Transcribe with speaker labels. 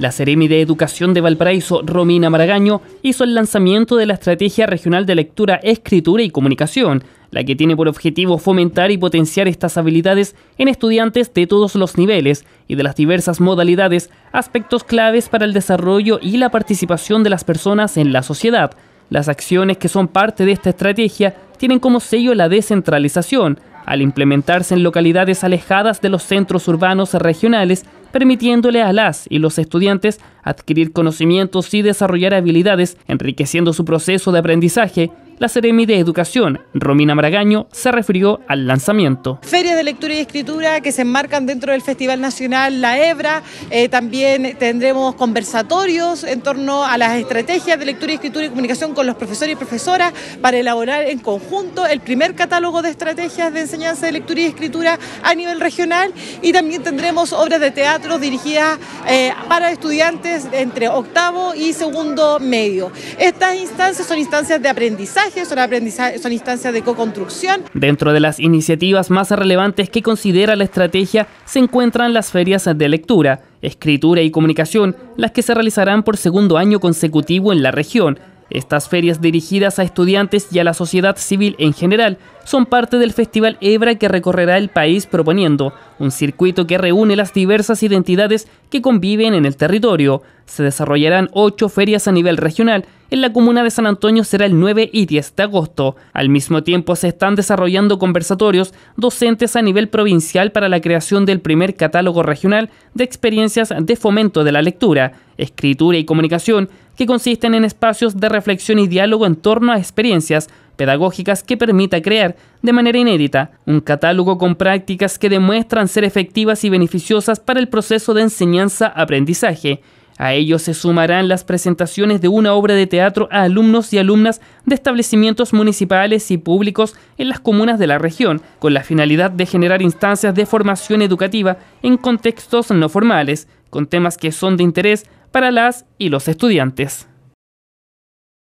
Speaker 1: La Seremi de Educación de Valparaíso, Romina Maragaño, hizo el lanzamiento de la Estrategia Regional de Lectura, Escritura y Comunicación, la que tiene por objetivo fomentar y potenciar estas habilidades en estudiantes de todos los niveles y de las diversas modalidades, aspectos claves para el desarrollo y la participación de las personas en la sociedad. Las acciones que son parte de esta estrategia tienen como sello la descentralización, al implementarse en localidades alejadas de los centros urbanos regionales, permitiéndole a las y los estudiantes adquirir conocimientos y desarrollar habilidades, enriqueciendo su proceso de aprendizaje la Seremi de Educación, Romina Maragaño, se refirió al lanzamiento.
Speaker 2: Ferias de lectura y escritura que se enmarcan dentro del Festival Nacional La Hebra. Eh, también tendremos conversatorios en torno a las estrategias de lectura y escritura y comunicación con los profesores y profesoras para elaborar en conjunto el primer catálogo de estrategias de enseñanza de lectura y escritura a nivel regional y también tendremos obras de teatro dirigidas eh, para estudiantes entre octavo y segundo medio. Estas instancias son instancias de aprendizaje, son, aprendizaje, son instancias de co-construcción.
Speaker 1: Dentro de las iniciativas más relevantes que considera la estrategia se encuentran las ferias de lectura, escritura y comunicación, las que se realizarán por segundo año consecutivo en la región estas ferias dirigidas a estudiantes y a la sociedad civil en general son parte del Festival Hebra que recorrerá el país proponiendo un circuito que reúne las diversas identidades que conviven en el territorio. Se desarrollarán ocho ferias a nivel regional. En la comuna de San Antonio será el 9 y 10 de agosto. Al mismo tiempo se están desarrollando conversatorios docentes a nivel provincial para la creación del primer catálogo regional de experiencias de fomento de la lectura, escritura y comunicación que consisten en espacios de reflexión y diálogo en torno a experiencias pedagógicas que permita crear de manera inédita un catálogo con prácticas que demuestran ser efectivas y beneficiosas para el proceso de enseñanza-aprendizaje. A ello se sumarán las presentaciones de una obra de teatro a alumnos y alumnas de establecimientos municipales y públicos en las comunas de la región, con la finalidad de generar instancias de formación educativa en contextos no formales, con temas que son de interés para las y los estudiantes.